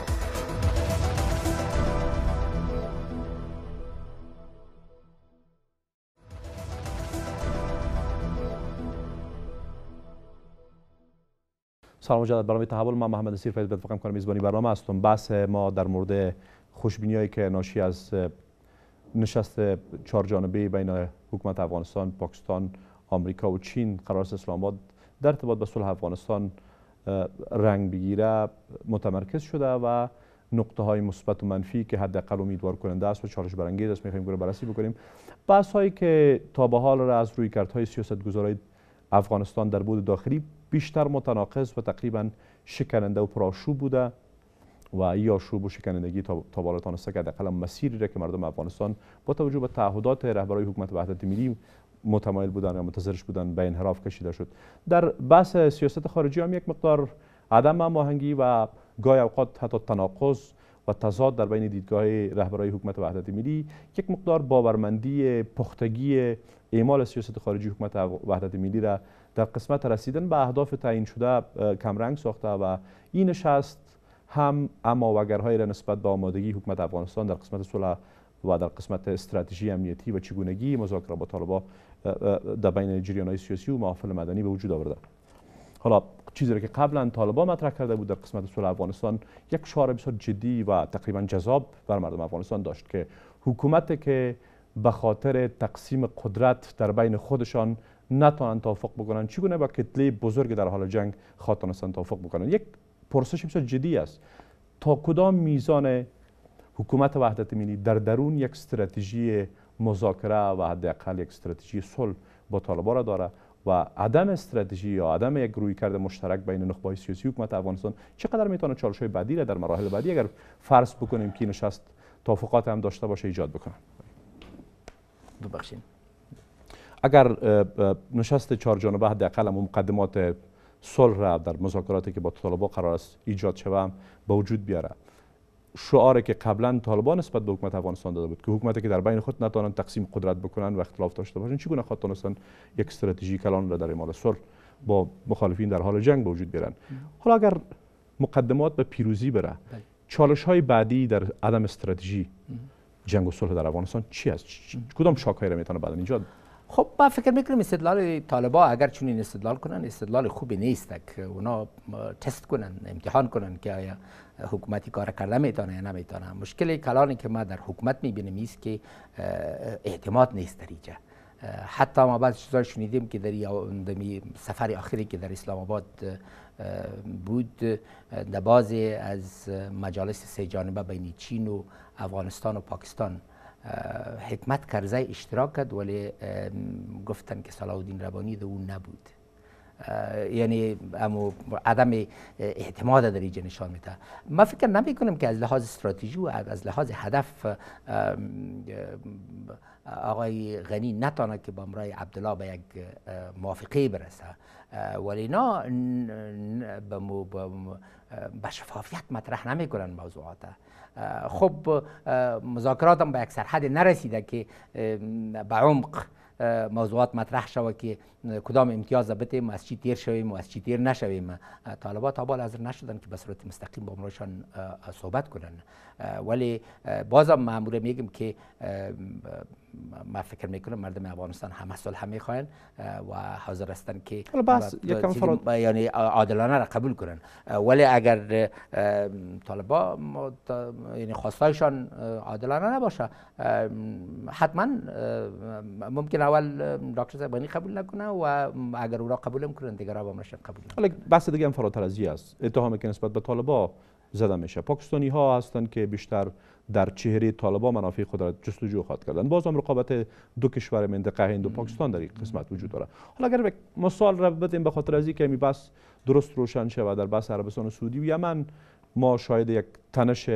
سلام جدد برنامه تحول من محمد نصیر فیض بدفقم کنم میزبانی برنامه هستم بحث ما در مورد خوشبینی هایی که ناشی از نشست چهار جانبه بین حکومت افغانستان، پاکستان، آمریکا و چین قرار است اسلام آباد در ارتباط به صلح افغانستان رنگ بگیره متمرکز شده و نقطه های مثبت و منفی که حداقل امیدوار کننده است و چالش برانگیز است میخوایم گره بررسی بکنیم بحث هایی که تا به حال را از روی های سیاست گذارای افغانستان در بود داخلی بیشتر متناقض و تقریبا شکننده و پراشوب بوده و ای آشوب و شکنندگی تا بالا تانسته که حداقل مسیری را که مردم افغانستان با توجه به تعهدات رهبرای حکومت وحدت ملی متمایل بودن یا منتظرش بودن به انحراف کشیده شد در بحث سیاست خارجی هم یک مقدار عدم ماهنگی و گاهی اوقات حتی تناقض و تضاد در بین دیدگاه رهبرای حکومت وحدت ملی یک مقدار باورمندی پختگی اعمال سیاست خارجی حکومت وحدت ملی را در قسمت رسیدن به اهداف تعیین شده کمرنگ ساخته و این نشست هم اما وگرهایی را نسبت به آمادگی حکومت افغانستان در قسمت صلح و در قسمت استراتژی امنیتی و چگونگی مذاکره با طالبان در بین جریان های سیاسی و محافل مدنی به وجود آورده حالا چیزی که قبلا طالبا مطرح کرده بود در قسمت صلح افغانستان یک شعار بسیار جدی و تقریبا جذاب بر مردم افغانستان داشت که حکومت که به خاطر تقسیم قدرت در بین خودشان نتوانند توافق بکنند چگونه با کتله بزرگ در حال جنگ خواهند توافق بکنند یک پرسش بسیار جدی است تا کدام میزان حکومت وحدت ملی در درون یک استراتژی مذاکره و حداقل یک استراتژی صلح با طالبان را داره و عدم استراتژی یا عدم یک روی کرده مشترک بین نخبه های سیاسی حکومت افغانستان چقدر میتونه چالش های بعدی را در مراحل بعدی اگر فرض بکنیم که نشست توافقات هم داشته باشه ایجاد بکنه ببخشید اگر نشست چهار جانبه حداقل مقدمات صلح را در مذاکراتی که با طالبان قرار است ایجاد شوم به وجود بیاره شعاری که قبلا طالبان نسبت به حکومت افغانستان داده بود که حکومتی که در بین خود نتوانند تقسیم قدرت بکنند و اختلاف داشته باشند چگونه خواهد توانستند یک استراتژی کلان را در اعمال صلح با مخالفین در حال جنگ به وجود بیارند حالا اگر مقدمات به پیروزی بره بله. چالش های بعدی در عدم استراتژی جنگ و صلح در افغانستان چی است کدام شاکهایی را میتونه بعد اینجا خب ما فکر میکنم استدلال طالبا اگر چنین استدلال کنن استدلال خوبی نیست که اونا تست کنن امتحان کنن که آیا حکومتی کار کرده میتونه یا نمیتونه مشکل کلانی که ما در حکومت میبینیم است که اعتماد نیست در اینجا حتی ما بعض چیزا شنیدیم که در سفر آخری که در اسلام آباد بود در از مجالس سه جانبه بین چین و افغانستان و پاکستان حکمت کرزه اشتراک کرد ولی گفتن که صلاح الدین ربانی دو نبود یعنی امو عدم اعتماد در اینجا نشان میده ما فکر نمی که از لحاظ استراتژی و از لحاظ هدف آقای غنی نتانه که با امرای عبدالله به یک موافقه برسه ولی نه به شفافیت مطرح نمی کنن موضوعات خب مذاکرات هم به اکثر حد نرسیده که به عمق موضوعات مطرح شوه که کدام امتیاز بدهیم از چی تیر شویم و از چی تیر نشویم طالبات تا حالا نشدن که به صورت مستقیم با امروشان صحبت کنن ولی بازم معموله میگم که من فکر میکنم مردم افغانستان همه همه خواهند و حاضر هستند که یعنی عادلانه را قبول کنن ولی اگر طالبا یعنی خواستایشان عادلانه نباشه حتما ممکن اول دکتر زبانی قبول نکنه و اگر او را قبول میکنن دیگه را قبول حالا بس دیگه هم فراتر از است اتهامی که نسبت به طالبا زده میشه پاکستانی ها هستند که بیشتر در چهره طالبا منافع خود را جستجو خواهد کردند باز هم رقابت دو کشور منطقه هند و پاکستان در این قسمت وجود دارد. حالا اگر به مثال را بدیم به خاطر از اینکه می بس درست روشن شود در بس عربستان و سعودی و یمن ما شاید یک تنش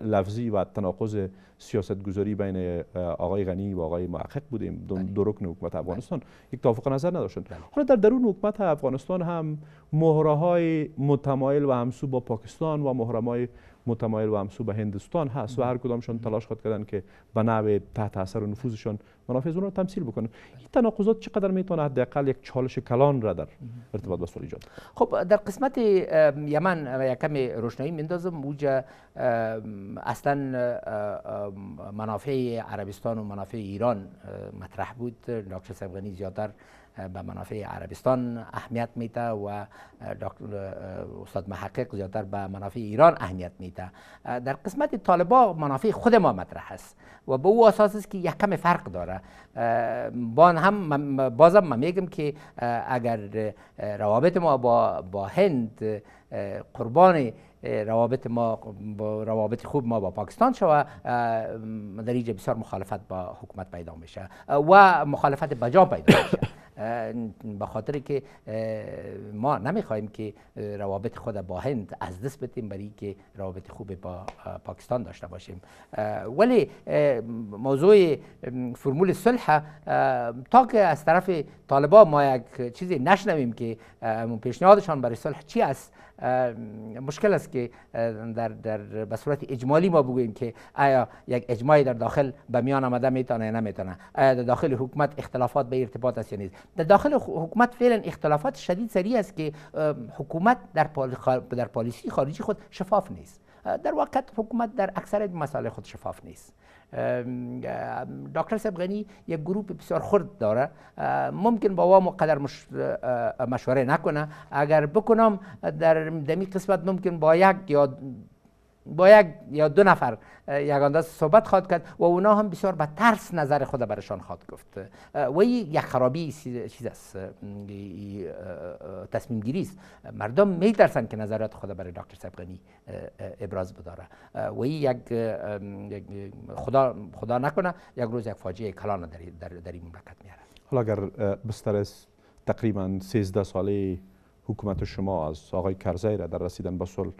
لفظی و تناقض سیاست گذاری بین آقای غنی و آقای محقق بودیم دو بله. رکن حکومت بله. افغانستان یک توافق نظر نداشتند بله. حالا در درون حکومت افغانستان هم مهره های متمایل و همسو با پاکستان و مهره های متمایل و همسو به هندستان هست و هر کدامشان تلاش خود کردن که به نوع تحت اثر و نفوذشان منافع اون رو تمثیل بکنن. بله. این تناقضات چقدر میتونه حداقل یک چالش کلان را در ارتباط با سوال ایجاد خب در قسمت یمن یک کمی روشنایی میندازم اوجا اصلا منافع عربستان و منافع ایران مطرح بود دکتر سبغنی زیادتر به منافع عربستان اهمیت میده و استاد محقق زیادتر به منافع ایران اهمیت میده در قسمت طالبا منافع خود ما مطرح است و به او اساس است که یکم کم فرق داره با هم بازم من میگم که اگر روابط ما با, با هند قربان روابط ما با روابط خوب ما با پاکستان شوه در اینجا بسیار مخالفت با حکومت پیدا میشه و مخالفت بجا پیدا میشه به خاطر که ما نمیخوایم که روابط خود با هند از دست بدیم برای که روابط خوب با پاکستان داشته باشیم ولی موضوع فرمول صلح تا که از طرف طالبا ما یک چیزی نشنویم که پیشنهادشان برای صلح چی است مشکل است که در, در به صورت اجمالی ما بگوییم که آیا یک اجماعی در داخل به میان آمده میتونه یا نمیتونه آیا در داخل حکومت اختلافات به ارتباط است یا نیست در داخل حکومت فعلا اختلافات شدید سری است که حکومت در, در پالیسی خارجی خود شفاف نیست در واقع حکومت در اکثر مسائل خود شفاف نیست دکتر سبغنی یک گروپ بسیار خرد داره ممکن با وام قدر مشوره نکنه اگر بکنم در دمی قسمت ممکن با یک یا با یک یا دو نفر یگان دست صحبت خواهد کرد و اونا هم بسیار با ترس نظر خود برشان خواهد گفت و یک خرابی چیز است تصمیم گیری است مردم می که نظرات خود برای دکتر سبقانی ابراز بداره و یک خدا خدا نکنه یک روز یک فاجعه کلان در در, این مملکت میاره حالا اگر بستر تقریبا 13 ساله حکومت شما از آقای کرزی را در رسیدن به صلح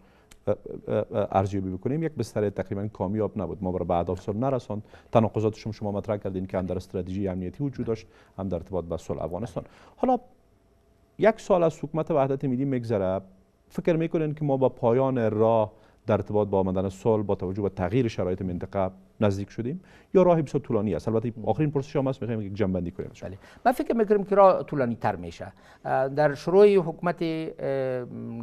ارزیابی بکنیم یک بستر تقریبا کامیاب نبود ما برای بعد سال نرساند تناقضات شما شما مطرح کردین که هم در استراتژی امنیتی وجود داشت هم در ارتباط با صلح افغانستان حالا یک سال از حکومت وحدت ملی میگذره فکر میکنین که ما با پایان راه در ارتباط با آمدن سال با توجه به تغییر شرایط منطقه نزدیک شدیم یا راه بسیار طولانی است البته آخرین پرسش شما است میخوایم یک جنبندی کنیم بله من فکر میکنم که راه طولانی تر میشه در شروع حکومت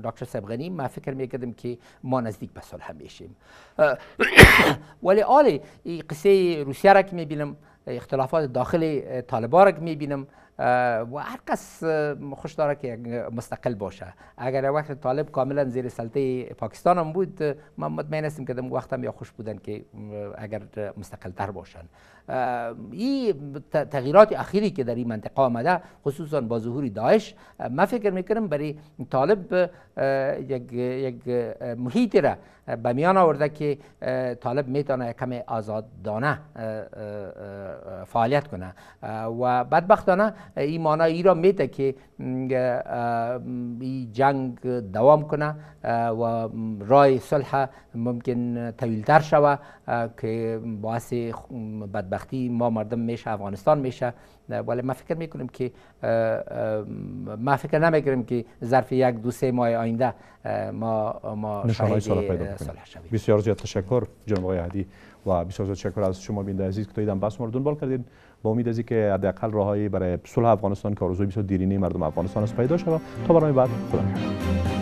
دکتر سبغنی من فکر میکردم که ما نزدیک به صلح میشیم ولی آلی آره، قصه روسیه را که میبینم اختلافات داخل طالبان را که میبینم و هر کس خوش داره که مستقل باشه اگر وقت طالب کاملا زیر سلطه پاکستان هم بود ما مطمئن هستیم که در وقت هم یا خوش بودن که اگر مستقل تر باشن این تغییرات اخیری که در این منطقه آمده خصوصا با ظهور داعش ما فکر میکنم برای طالب یک, یک محیطی را به میان آورده که طالب میتونه کم آزادانه فعالیت کنه و بدبختانه این را میده که این جنگ دوام کنه و رای صلح ممکن طویلتر شوه که باعث بدبختی ما مردم میشه افغانستان میشه ولی ما فکر میکنیم که ما فکر نمیکنیم که ظرف یک دو سه ماه آینده ما ما شاهد صلح شویم بسیار زیاد تشکر جناب آقای و بسیار زیاد تشکر از شما بینده عزیز که تا این بس ما رو دنبال کردید به امید از که حداقل راههایی برای صلح افغانستان که آرزوی بسیار دیرینه مردم افغانستان است پیدا شود تا برنامه بعد خدا نگهدار